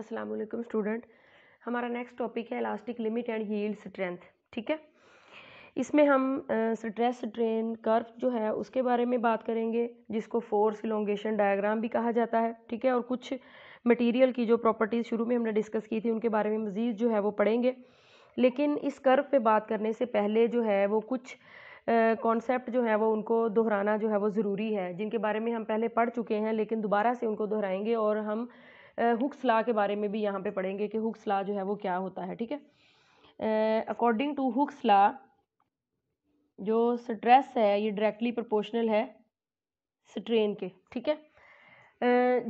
अस्सलाम वालेकुम स्टूडेंट हमारा नेक्स्ट टॉपिक है elastic limit and yield strength ठीक है इसमें हम स्ट्रेस स्ट्रेन कर्व जो है उसके बारे में बात करेंगे जिसको फोर्स इलोंगेशन डायग्राम भी कहा जाता है ठीक है और कुछ मटेरियल की जो प्रॉपर्टीज़ शुरू में हमने डिस्कस की थी उनके बारे में मज़ीद जो है वो पढ़ेंगे लेकिन इस कर्व पर बात करने से पहले जो है वो कुछ कॉन्सेप्ट जो है वो उनको दोहराना जो है वो ज़रूरी है जिनके बारे में हम पहले पढ़ चुके हैं लेकिन दोबारा से उनको दोहराएंगे और हम हुक्स ला के बारे में भी यहाँ पे पढ़ेंगे कि हुक्स ला जो है वो क्या होता है ठीक है अकॉर्डिंग टू हुक्स ला जो स्ट्रेस है ये डायरेक्टली प्रोपोर्शनल है स्ट्रेन के ठीक है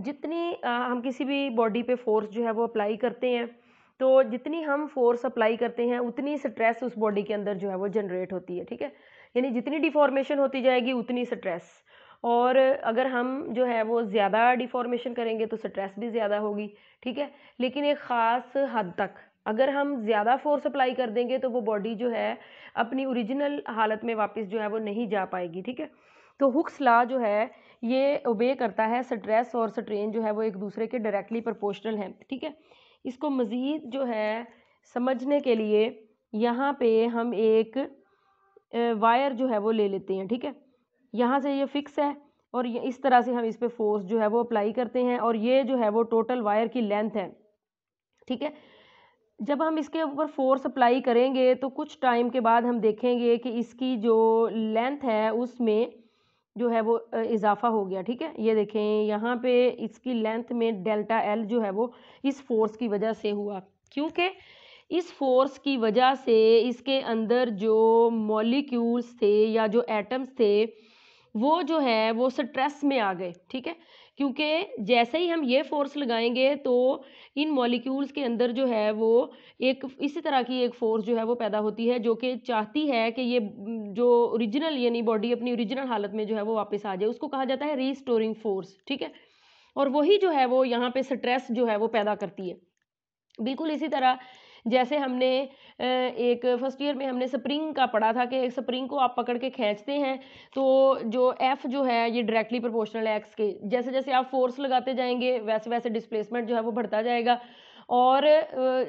जितनी हम किसी भी बॉडी पे फोर्स जो है वो अप्लाई करते हैं तो जितनी हम फोर्स अप्लाई करते हैं उतनी स्ट्रेस उस बॉडी के अंदर जो है वो जनरेट होती है ठीक है यानी जितनी डिफॉर्मेशन होती जाएगी उतनी स्ट्रेस और अगर हम जो है वो ज़्यादा डिफॉर्मेशन करेंगे तो स्ट्रेस भी ज़्यादा होगी ठीक है लेकिन एक ख़ास हद तक अगर हम ज़्यादा फोर्स अप्लाई कर देंगे तो वो बॉडी जो है अपनी ओरिजिनल हालत में वापस जो है वो नहीं जा पाएगी ठीक है तो हुक्स ला जो है ये ओबे करता है स्ट्रेस और स्ट्रेन जो है वो एक दूसरे के डायरेक्टली प्रपोशनल हैं ठीक है इसको मज़ीद जो है समझने के लिए यहाँ पे हम एक वायर जो है वो ले लेते हैं ठीक है यहाँ से ये फिक्स है और ये इस तरह से हम इस पर फोर्स जो है वो अप्लाई करते हैं और ये जो है वो टोटल वायर की लेंथ है ठीक है जब हम इसके ऊपर फोर्स अप्लाई करेंगे तो कुछ टाइम के बाद हम देखेंगे कि इसकी जो लेंथ है उसमें जो है वो इजाफा हो गया ठीक है ये देखें यहाँ पे इसकी लेंथ में डेल्टा एल जो है वो इस फोर्स की वजह से हुआ क्योंकि इस फोर्स की वजह से इसके अंदर जो मॉलिक्यूल्स थे या जो एटम्स थे वो जो है वो स्ट्रेस में आ गए ठीक है क्योंकि जैसे ही हम ये फोर्स लगाएंगे तो इन मॉलिक्यूल्स के अंदर जो है वो एक इसी तरह की एक फोर्स जो है वो पैदा होती है जो कि चाहती है कि ये जो ओरिजिनल यानी बॉडी अपनी ओरिजिनल हालत में जो है वो वापस आ जाए उसको कहा जाता है रीस्टोरिंग फोर्स ठीक है और वही जो है वो यहाँ पर स्ट्रेस जो है वो पैदा करती है बिल्कुल इसी तरह जैसे हमने एक फर्स्ट ईयर में हमने स्प्रिंग का पढ़ा था कि स्प्रिंग को आप पकड़ के खींचते हैं तो जो एफ़ जो है ये डायरेक्टली प्रोपोर्शनल एक्स के जैसे जैसे आप फोर्स लगाते जाएंगे वैसे वैसे डिस्प्लेसमेंट जो है वो बढ़ता जाएगा और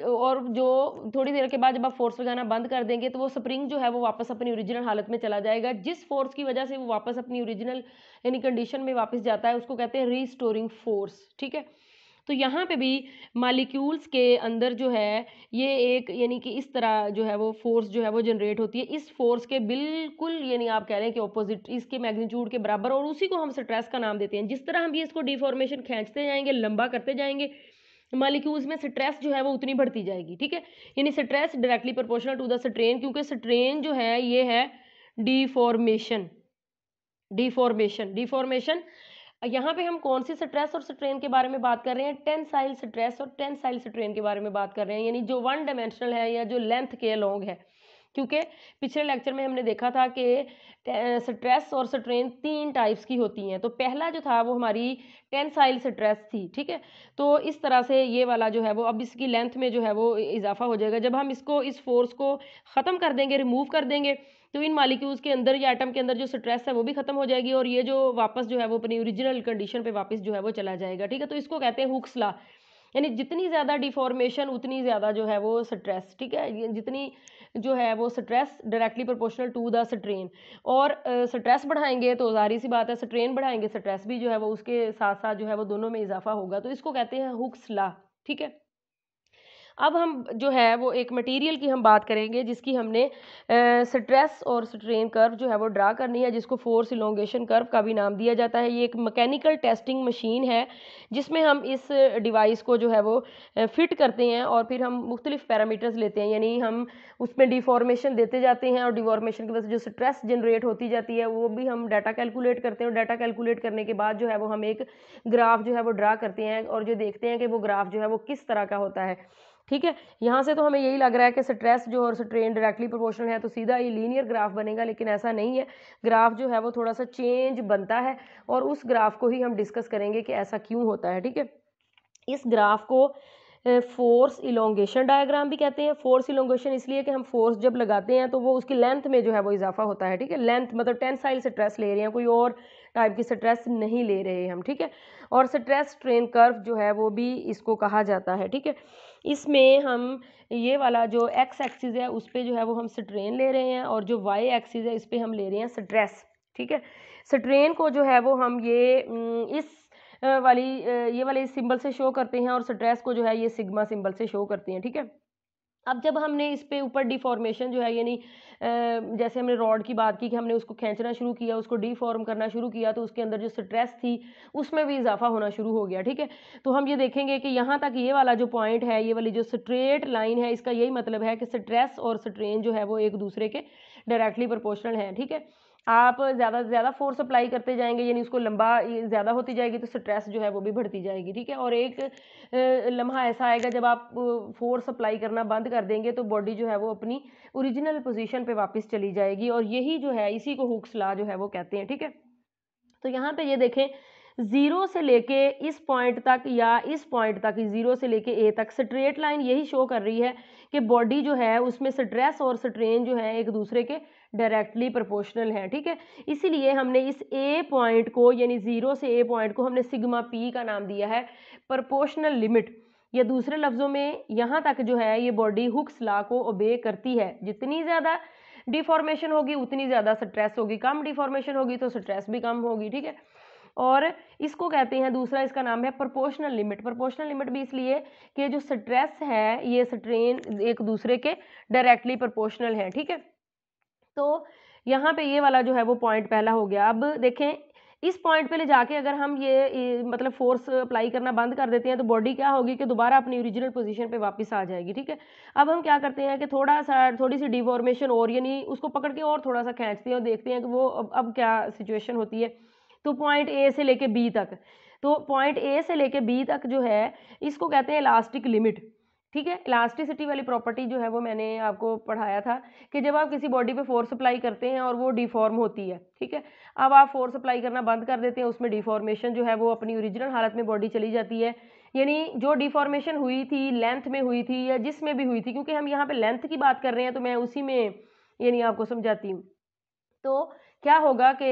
और जो थोड़ी देर के बाद जब आप फोर्स लगाना बंद कर देंगे तो वो स्प्रिंग जो है वो वापस अपनी ओरिजिनल हालत में चला जाएगा जिस फोर्स की वजह से वो वापस अपनी ओरिजिनल यानी कंडीशन में वापस जाता है उसको कहते हैं रीस्टोरिंग फोर्स ठीक है तो यहाँ पे भी मालिक्यूल्स के अंदर जो है ये एक यानी कि इस तरह जो है वो फोर्स जो है वो जनरेट होती है इस फोर्स के बिल्कुल यानी आप कह रहे हैं कि ऑपोजिट इसके मैग्नीट्यूड के बराबर और उसी को हम स्ट्रेस का नाम देते हैं जिस तरह हम भी इसको डिफॉर्मेशन खींचते जाएंगे लंबा करते जाएंगे मालिक्यूल्स में स्ट्रेस जो है वो उतनी बढ़ती जाएगी ठीक है यानी stress directly proportional to the strain क्योंकि स्ट्रेन जो है ये है डिफॉर्मेशन डिफॉर्मेशन डिफॉर्मेशन यहाँ पे हम कौन सी स्ट्रेस और स्ट्रेन के बारे में बात कर रहे हैं टेंसाइल स्ट्रेस और टेंसाइल स्ट्रेन के बारे में बात कर रहे हैं यानी जो वन डायमेंशनल है या जो लेंथ के लॉन्ग है क्योंकि पिछले लेक्चर में हमने देखा था कि स्ट्रेस और स्ट्रेन तीन टाइप्स की होती हैं तो पहला जो था वो हमारी टेंसाइल स्ट्रेस थी ठीक है तो इस तरह से ये वाला जो है वो अब इसकी लेंथ में जो है वो इजाफा हो जाएगा जब हम इसको इस फोर्स को ख़त्म कर देंगे रिमूव कर देंगे तो इन मालिक्यूल्स के अंदर या आइटम के अंदर जो स्ट्रेस है वो भी खत्म हो जाएगी और ये जो वापस जो है वो अपनी ओरिजिनल कंडीशन पर वापस जो है वो चला जाएगा ठीक है तो इसको कहते हैं हुक्सला यानी जितनी ज़्यादा डिफॉर्मेशन उतनी ज़्यादा जो है वो स्ट्रेस ठीक है जितनी जो है वो stress directly proportional to the strain और स्ट्रेस बढ़ाएंगे तो जारी सी बात है स्ट्रेन बढ़ाएंगे स्ट्रेस भी जो है वो उसके साथ साथ जो है वो दोनों में इजाफा होगा तो इसको कहते हैं हुक्स ला ठीक है अब हम जो है वो एक मटेरियल की हम बात करेंगे जिसकी हमने स्ट्रेस और स्ट्रेन कर्व जो है वो ड्रा करनी है जिसको फोर्स इलोंगेशन कर्व का भी नाम दिया जाता है ये एक मैकेनिकल टेस्टिंग मशीन है जिसमें हम इस डिवाइस को जो है वो फिट करते हैं और फिर हम मुख्तलिफ पैरामीटर्स लेते हैं यानी हम उसमें डिफॉर्मेशन देते जाते हैं और डिफॉर्मेशन की वजह से जो स्ट्रेस जनरेट होती जाती है वो भी हम डाटा कैलकुलेट करते हैं और डाटा कैलकुलेट करने के बाद जो है वो हम एक ग्राफ जो है वो ड्रा करते हैं और जो देखते हैं कि वो ग्राफ जो है वो किस तरह का होता है ठीक है यहाँ से तो हमें यही लग रहा है कि स्ट्रेस जो और स्ट्रेन डायरेक्टली प्रोपोर्शनल है तो सीधा ये लीनियर ग्राफ बनेगा लेकिन ऐसा नहीं है ग्राफ जो है वो थोड़ा सा चेंज बनता है और उस ग्राफ को ही हम डिस्कस करेंगे कि ऐसा क्यों होता है ठीक है इस ग्राफ को फोर्स इलोंगेशन डायग्राम भी कहते हैं फोर्स इलोंगेशन इसलिए कि हम फोर्स जब लगाते हैं तो वो उसकी लेंथ में जो है वो इजाफा होता है ठीक है लेंथ मतलब टेंसाइल से स्ट्रेस ले रहे हैं कोई और टाइप की स्ट्रेस नहीं ले रहे हम ठीक है और स्ट्रेस ट्रेन कर्व जो है वो भी इसको कहा जाता है ठीक है इसमें हम ये वाला जो एक्स एक्सिस है उस पर जो है वो हम स्ट्रेन ले रहे हैं और जो वाई एक्सिस है इस पर हम ले रहे हैं स्ट्रेस ठीक है स्ट्रेन को जो है वो हम ये इस वाली ये वाले सिंबल से शो करते हैं और स्ट्रेस को जो है ये सिग्मा सिंबल से शो करते हैं ठीक है अब जब हमने इस पे ऊपर डिफॉर्मेशन जो है यानी जैसे हमने रॉड की बात की कि हमने उसको खींचना शुरू किया उसको डिफॉर्म करना शुरू किया तो उसके अंदर जो स्ट्रेस थी उसमें भी इजाफा होना शुरू हो गया ठीक है तो हम ये देखेंगे कि यहाँ तक ये वाला जो पॉइंट है ये वाली जो स्ट्रेट लाइन है इसका यही मतलब है कि स्ट्रेस और स्ट्रेन जो है वो एक दूसरे के डायरेक्टली प्रपोर्शनल है ठीक है आप ज़्यादा से ज़्यादा फोर्स अप्लाई करते जाएंगे यानी उसको लंबा ज़्यादा होती जाएगी तो स्ट्रेस जो है वो भी बढ़ती जाएगी ठीक है और एक लम्हा ऐसा आएगा जब आप फोर्स अप्लाई करना बंद कर देंगे तो बॉडी जो है वो अपनी ओरिजिनल पोजीशन पे वापस चली जाएगी और यही जो है इसी को हुक्स ला जो है वो कहते हैं ठीक है तो यहाँ पर ये देखें ज़ीरो से लेके इस पॉइंट तक या इस पॉइंट तक ज़ीरो से लेके ए तक स्ट्रेट लाइन यही शो कर रही है कि बॉडी जो है उसमें स्ट्रेस और स्ट्रेन जो है एक दूसरे के डायरेक्टली प्रोपोर्शनल है ठीक है इसीलिए हमने इस ए पॉइंट को यानी ज़ीरो से ए पॉइंट को हमने सिग्मा पी का नाम दिया है प्रोपोर्शनल लिमिट या दूसरे लफ्ज़ों में यहाँ तक जो है ये बॉडी हुक्स ला को ओबे करती है जितनी ज़्यादा डिफॉर्मेशन होगी उतनी ज़्यादा स्ट्रेस होगी कम डिफॉर्मेशन होगी तो स्ट्रेस भी कम होगी ठीक है और इसको कहते हैं दूसरा इसका नाम है प्रोपोर्शनल लिमिट प्रोपोर्शनल लिमिट भी इसलिए कि जो स्ट्रेस है ये स्ट्रेन एक दूसरे के डायरेक्टली प्रोपोर्शनल है ठीक है तो यहाँ पे ये वाला जो है वो पॉइंट पहला हो गया अब देखें इस पॉइंट पे ले जाके अगर हम ये, मतलब फोर्स अप्लाई करना बंद कर देते हैं तो बॉडी क्या होगी कि दोबारा अपनी ओरिजिनल पोजीशन पे वापस आ जाएगी ठीक है अब हम क्या करते हैं कि थोड़ा सा थोड़ी सी डिफॉर्मेशन और यानी उसको पकड़ के और थोड़ा सा खींचते हैं और देखते हैं कि वो अब, अब क्या सिचुएशन होती है तो पॉइंट ए से लेके बी तक तो पॉइंट ए से लेके बी तक जो है इसको कहते हैं इलास्टिक लिमिट ठीक है इलास्टिसिटी वाली प्रॉपर्टी जो है वो मैंने आपको पढ़ाया था कि जब आप किसी बॉडी पे फोर्स अप्लाई करते हैं और वो डिफॉर्म होती है ठीक है अब आप फोर्स अप्लाई करना बंद कर देते हैं उसमें डिफॉर्मेशन जो है वो अपनी ओरिजिनल हालत में बॉडी चली जाती है यानी जो डिफॉर्मेशन हुई थी लेंथ में हुई थी या जिसमें भी हुई थी क्योंकि हम यहाँ पर लेंथ की बात कर रहे हैं तो मैं उसी में यानी आपको समझाती हूँ तो क्या होगा कि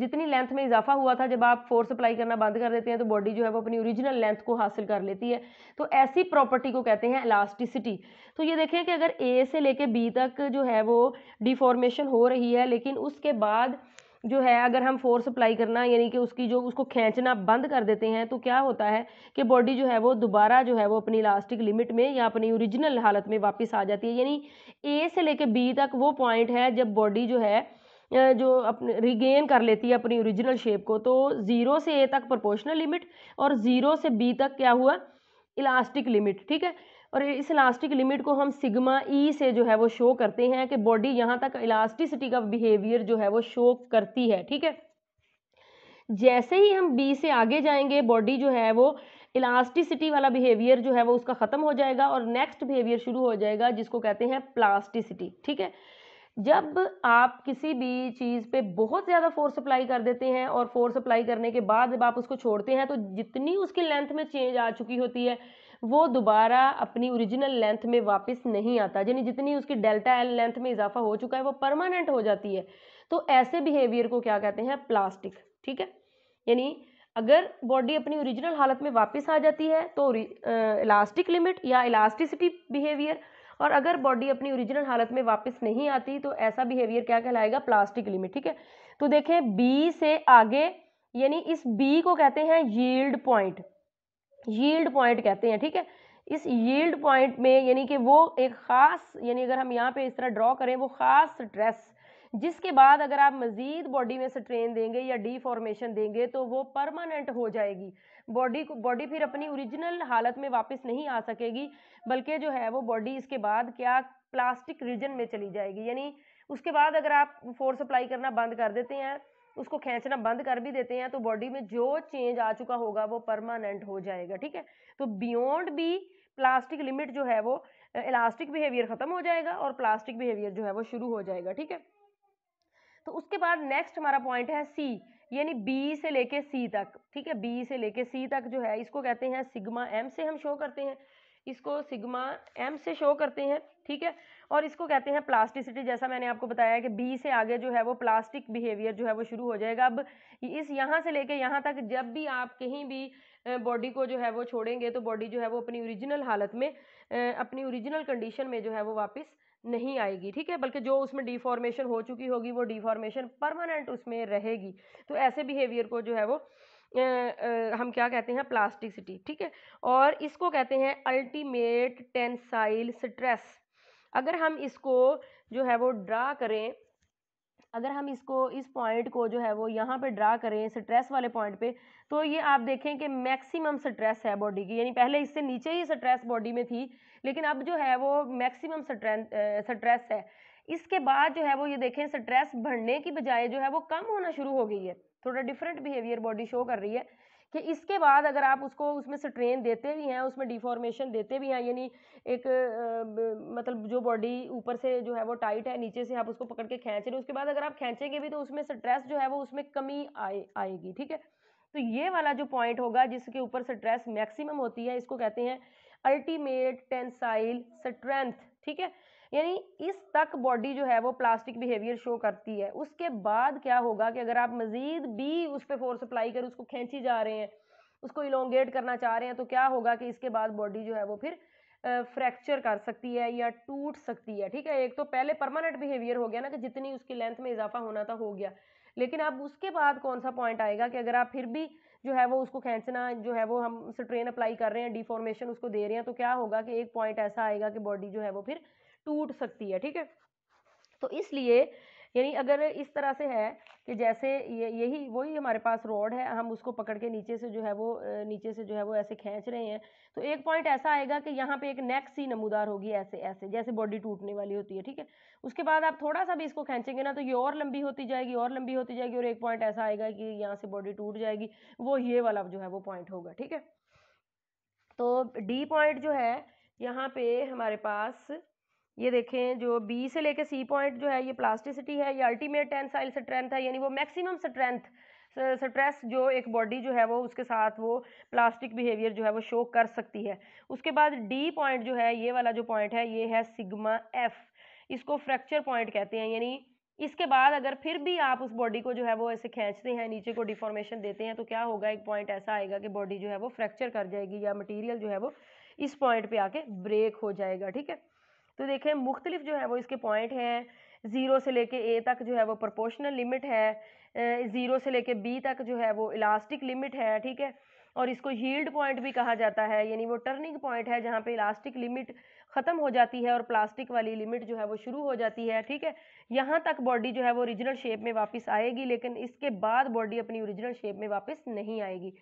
जितनी लेंथ में इजाफा हुआ था जब आप फोर्स अप्लाई करना बंद कर देते हैं तो बॉडी जो है वो अपनी ओरिजिनल लेंथ को हासिल कर लेती है तो ऐसी प्रॉपर्टी को कहते हैं इलास्टिसिटी तो ये देखें कि अगर ए से लेके बी तक जो है वो डिफॉर्मेशन हो रही है लेकिन उसके बाद जो है अगर हम फोर्स अप्लाई करना यानी कि उसकी जो उसको खींचना बंद कर देते हैं तो क्या होता है कि बॉडी जो है वो दोबारा जो है वो अपनी इलास्टिक लिमिट में या अपनी ओरिजिनल हालत में वापस आ जाती है यानी ए से लेके बी तक वो पॉइंट है जब बॉडी जो है जो अपने रिगेन कर लेती है अपनी ओरिजिनल शेप को तो ज़ीरो से ए तक प्रोपोर्शनल लिमिट और ज़ीरो से बी तक क्या हुआ इलास्टिक लिमिट ठीक है और इस इलास्टिक लिमिट को हम सिग्मा ई e से जो है वो शो करते हैं कि बॉडी यहाँ तक इलास्टिसिटी का बिहेवियर जो है वो शो करती है ठीक है जैसे ही हम बी से आगे जाएंगे बॉडी जो है वो इलास्टिसिटी वाला बिहेवियर जो है वो उसका ख़त्म हो जाएगा और नेक्स्ट बिहेवियर शुरू हो जाएगा जिसको कहते हैं प्लास्टिसिटी ठीक है जब आप किसी भी चीज़ पे बहुत ज़्यादा फोर्स अप्लाई कर देते हैं और फोर्स अप्लाई करने के बाद जब आप उसको छोड़ते हैं तो जितनी उसकी लेंथ में चेंज आ चुकी होती है वो दोबारा अपनी ओरिजिनल लेंथ में वापस नहीं आता यानी जितनी उसकी डेल्टा एल लेंथ में इजाफा हो चुका है वो परमानेंट हो जाती है तो ऐसे बिहेवियर को क्या कहते हैं प्लास्टिक ठीक है यानी अगर बॉडी अपनी ओरिजिनल हालत में वापस आ जाती है तो इलास्टिक लिमिट या इलास्टिसिटी बिहेवियर और अगर बॉडी अपनी ओरिजिनल हालत में वापस नहीं आती तो ऐसा बिहेवियर क्या कहलाएगा प्लास्टिक लिमिट ठीक है तो देखें बी से आगे यानी इस बी को कहते हैं यील्ड पॉइंट यील्ड पॉइंट कहते हैं ठीक है इस यील्ड पॉइंट में यानी कि वो एक ख़ास यानी अगर हम यहाँ पे इस तरह ड्रॉ करें वो ख़ास स्ट्रेस जिसके बाद अगर आप मज़ीद बॉडी में स्ट्रेन देंगे या डिफॉर्मेशन देंगे तो वो परमानेंट हो जाएगी बॉडी को बॉडी फिर अपनी ओरिजिनल हालत में वापस नहीं आ सकेगी बल्कि जो है वो बॉडी इसके बाद क्या प्लास्टिक रीजन में चली जाएगी यानी उसके बाद अगर आप फोर्स अप्लाई करना बंद कर देते हैं उसको खींचना बंद कर भी देते हैं तो बॉडी में जो चेंज आ चुका होगा वो परमानेंट हो जाएगा ठीक है तो बियॉन्ड भी प्लास्टिक लिमिट जो है वो इलास्टिक बिहेवियर ख़त्म हो जाएगा और प्लास्टिक बिहेवियर जो है वो शुरू हो जाएगा ठीक है तो उसके बाद नेक्स्ट हमारा पॉइंट है सी यानी बी से लेके सी तक ठीक है बी से लेके सी तक जो है इसको कहते हैं सिग्मा एम से हम शो करते हैं इसको सिग्मा एम से शो करते हैं ठीक है और इसको कहते हैं प्लास्टिसिटी जैसा मैंने आपको बताया कि बी से आगे जो है वो प्लास्टिक बिहेवियर जो है वो शुरू हो जाएगा अब इस यहाँ से लेके यहाँ तक जब भी आप कहीं भी बॉडी को जो है वो छोड़ेंगे तो बॉडी जो है वो अपनी ओरिजिनल हालत में अपनी ओरिजिनल कंडीशन में जो है वो वापस नहीं आएगी ठीक है बल्कि जो उसमें डिफॉर्मेशन हो चुकी होगी वो डिफॉर्मेशन परमानेंट उसमें रहेगी तो ऐसे बिहेवियर को जो है वो ए, ए, हम क्या कहते हैं प्लास्टिसिटी ठीक है और इसको कहते हैं अल्टीमेट टेंसाइल स्ट्रेस अगर हम इसको जो है वो ड्रा करें अगर हम इसको इस पॉइंट को जो है वो यहाँ पे ड्रा करें स्ट्रेस वाले पॉइंट पे तो ये आप देखें कि मैक्सिमम स्ट्रेस है बॉडी की यानी पहले इससे नीचे ही स्ट्रेस बॉडी में थी लेकिन अब जो है वो मैक्सिमम स्ट्रेस है इसके बाद जो है वो ये देखें स्ट्रेस बढ़ने की बजाय जो है वो कम होना शुरू हो गई है थोड़ा डिफरेंट बिहेवियर बॉडी शो कर रही है कि इसके बाद अगर आप उसको उसमें स्ट्रेन देते भी हैं उसमें डिफॉर्मेशन देते भी हैं यानी एक आ, मतलब जो बॉडी ऊपर से जो है वो टाइट है नीचे से आप उसको पकड़ के खींच रहे हो उसके बाद अगर आप खींचेंगे भी तो उसमें स्ट्रेस जो है वो उसमें कमी आए आएगी ठीक है तो ये वाला जो पॉइंट होगा जिसके ऊपर स्ट्रेस मैक्सिमम होती है इसको कहते हैं अल्टीमेट टेंसाइल स्ट्रेंथ ठीक है यानी इस तक बॉडी जो है वो प्लास्टिक बिहेवियर शो करती है उसके बाद क्या होगा कि अगर आप मज़ीद भी उस पर फोर्स अप्लाई कर उसको खींची जा रहे हैं उसको इलोंगेट करना चाह रहे हैं तो क्या होगा कि इसके बाद बॉडी जो है वो फिर फ्रैक्चर कर सकती है या टूट सकती है ठीक है एक तो पहले परमानेंट बिहेवियर हो गया ना कि जितनी उसकी लेंथ में इजाफा होना था हो गया लेकिन अब उसके बाद कौन सा पॉइंट आएगा कि अगर आप फिर भी जो है वो उसको खींचना जो है वो हम स्ट्रेन अप्लाई कर रहे हैं डिफॉर्मेशन उसको दे रहे हैं तो क्या होगा कि एक पॉइंट ऐसा आएगा कि बॉडी जो है वो फिर टूट सकती है ठीक है तो इसलिए यानी अगर इस तरह से है कि जैसे ये यही वही हमारे पास रॉड है हम उसको पकड़ के नीचे से जो है वो नीचे से जो है वो ऐसे खींच रहे हैं तो एक पॉइंट ऐसा आएगा कि यहाँ पे एक नेक सी नमूदार होगी ऐसे ऐसे जैसे बॉडी टूटने वाली होती है ठीक है उसके बाद आप थोड़ा सा भी इसको खींचेंगे ना तो ये और लंबी होती जाएगी और लंबी होती जाएगी और एक पॉइंट ऐसा आएगा कि यहाँ से बॉडी टूट जाएगी वो ये वाला जो है वो पॉइंट होगा ठीक है तो डी पॉइंट जो है यहाँ पे हमारे पास ये देखें जो बी से लेके सी पॉइंट जो है ये प्लास्टिसिटी है ये अल्टीमेट टेंसाइल स्ट्रेंथ है यानी वो मैक्सिमम स्ट्रेंथ स्ट्रेस जो एक बॉडी जो है वो उसके साथ वो प्लास्टिक बिहेवियर जो है वो शो कर सकती है उसके बाद डी पॉइंट जो है ये वाला जो पॉइंट है ये है सिग्मा एफ इसको फ्रैक्चर पॉइंट कहते हैं यानी इसके बाद अगर फिर भी आप उस बॉडी को जो है वो ऐसे खींचते हैं नीचे को डिफॉर्मेशन देते हैं तो क्या होगा एक पॉइंट ऐसा आएगा कि बॉडी जो है वो फ्रैक्चर कर जाएगी या मटीरियल जो है वो इस पॉइंट पे आके ब्रेक हो जाएगा ठीक है तो देखें मुख्तलिफ जो है वो इसके पॉइंट हैं ज़ीरो से लेके ए तक जो है वो प्रोपोर्शनल लिमिट है ज़ीरो से लेके बी तक जो है वो इलास्टिक लिमिट है ठीक है और इसको हील्ड पॉइंट भी कहा जाता है यानी वो टर्निंग पॉइंट है जहाँ पे इलास्टिक लिमिट ख़त्म हो जाती है और प्लास्टिक वाली लिमिट जो है वो शुरू हो जाती है ठीक है यहाँ तक बॉडी जो है वो ओरिजिनल शेप में वापस आएगी लेकिन इसके बाद बॉडी अपनी ओरिजिनल शेप में वापस नहीं आएगी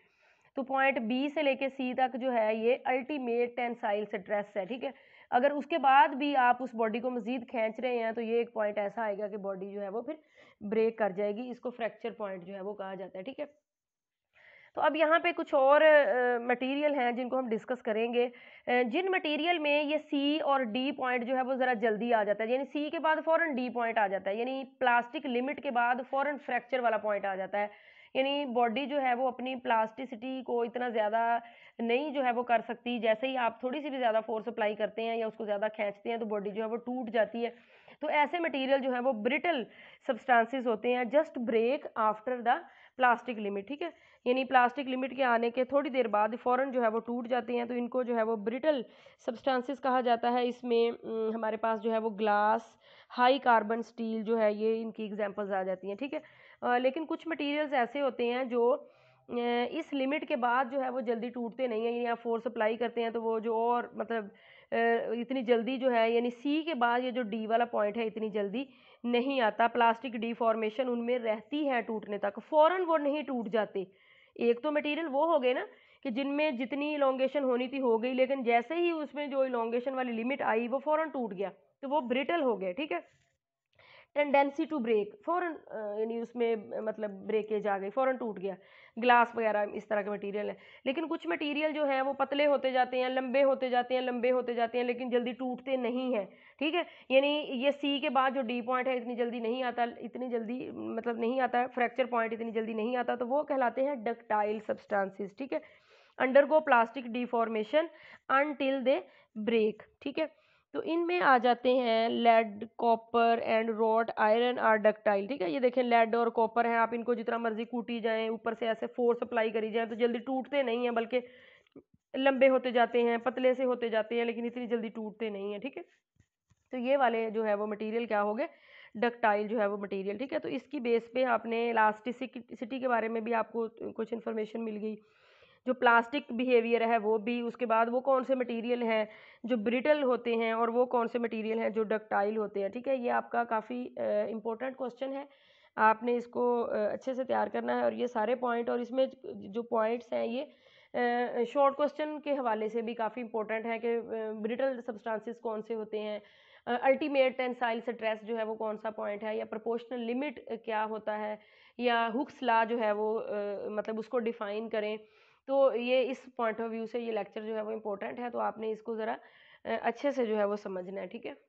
तो पॉइंट बी से लेके सी तक जो है ये अल्टीमेट टेंसाइल स्ट्रेस है ठीक है अगर उसके बाद भी आप उस बॉडी को मज़ीद खींच रहे हैं तो ये एक पॉइंट ऐसा आएगा कि बॉडी जो है वो फिर ब्रेक कर जाएगी इसको फ्रैक्चर पॉइंट जो है वो कहा जाता है ठीक है तो अब यहाँ पे कुछ और मटेरियल हैं जिनको हम डिस्कस करेंगे जिन मटेरियल में ये सी और डी पॉइंट जो है वो ज़रा जल्दी आ जाता है यानी सी के बाद फ़ौरन डी पॉइंट आ जाता है यानी प्लास्टिक लिमिट के बाद फ़ौरन फ्रैक्चर वाला पॉइंट आ जाता है यानी बॉडी जो है वो अपनी प्लास्टिसिटी को इतना ज़्यादा नहीं जो है वो कर सकती जैसे ही आप थोड़ी सी भी ज़्यादा फोर्स अप्लाई करते हैं या उसको ज़्यादा खींचते हैं तो बॉडी जो है वो टूट जाती है तो ऐसे मटेरियल जो है वो ब्रिटल सब्सटेंसेस होते हैं just break after the plastic limit ठीक है यानी प्लास्टिक लिमिट के आने के थोड़ी देर बाद फ़ौरन जो है वो टूट जाते हैं तो इनको जो है वो ब्रिटल सब्सटेंसेस कहा जाता है इसमें हमारे पास जो है वो ग्लास हाई कार्बन स्टील जो है ये इनकी एग्जाम्पल्स आ जाती हैं ठीक है आ, लेकिन कुछ मटेरियल्स ऐसे होते हैं जो इस लिमिट के बाद जो है वो जल्दी टूटते नहीं हैं यानी आप फोर्स अप्लाई करते हैं तो वो जो और मतलब इतनी जल्दी जो है यानी सी के बाद ये जो डी वाला पॉइंट है इतनी जल्दी नहीं आता प्लास्टिक डिफॉर्मेशन उनमें रहती है टूटने तक फ़ौरन वो नहीं टूट जाते एक तो मटेरियल वो हो गए ना कि जिनमें जितनी इलोंगेशन होनी थी हो गई लेकिन जैसे ही उसमें जो इलोंगेशन वाली लिमिट आई वो फ़ौरन टूट गया तो वो ब्रिटल हो गया ठीक है टेंडेंसी टू ब्रेक फ़ौरन यानी उसमें मतलब ब्रेकेज आ गई फ़ौरन टूट गया ग्लास वगैरह इस तरह के मटेरियल है लेकिन कुछ मटेरियल जो है वो पतले होते जाते हैं लंबे होते जाते हैं लंबे होते जाते हैं लेकिन जल्दी टूटते नहीं हैं ठीक है यानी ये सी के बाद जो डी पॉइंट है इतनी जल्दी नहीं आता इतनी जल्दी मतलब नहीं आता है फ्रैक्चर पॉइंट इतनी जल्दी नहीं आता तो वो कहलाते हैं डकटाइल सब्सटांसिस ठीक है undergo plastic deformation until they break ठीक है तो इनमें आ जाते हैं lead copper and wrought iron are ductile ठीक है ये देखें लेड और कॉपर हैं आप इनको जितना मर्जी कूटी जाएं ऊपर से ऐसे फोर्स अप्लाई करी जाएं तो जल्दी टूटते नहीं हैं बल्कि लंबे होते जाते हैं पतले से होते जाते हैं लेकिन इतनी जल्दी टूटते नहीं हैं ठीक है तो ये वाले जो है वो मटेरियल क्या हो गए डक्टाइल जो है वो मटेरियल ठीक है तो इसकी बेस पे आपने इलास्टिसिटी के बारे में भी आपको कुछ इन्फॉर्मेशन मिल गई जो प्लास्टिक बिहेवियर है वो भी उसके बाद वो कौन से मटेरियल हैं जो ब्रिटल होते हैं और वो कौन से मटेरियल हैं जो डक्टाइल होते हैं ठीक है ये आपका काफ़ी इम्पोर्टेंट क्वेश्चन है आपने इसको अच्छे से तैयार करना है और ये सारे पॉइंट और इसमें जो पॉइंट्स हैं ये शॉर्ट क्वेश्चन के हवाले से भी काफ़ी इंपॉर्टेंट है कि ब्रिटल सब्सटांसिस कौन से होते हैं अल्टीमेट टेंसाइल स्ट्रेस जो है वो कौन सा पॉइंट है या प्रोपोर्शनल लिमिट क्या होता है या हुक्स ला जो है वो uh, मतलब उसको डिफाइन करें तो ये इस पॉइंट ऑफ व्यू से ये लेक्चर जो है वो इम्पोर्टेंट है तो आपने इसको ज़रा अच्छे से जो है वो समझना है ठीक है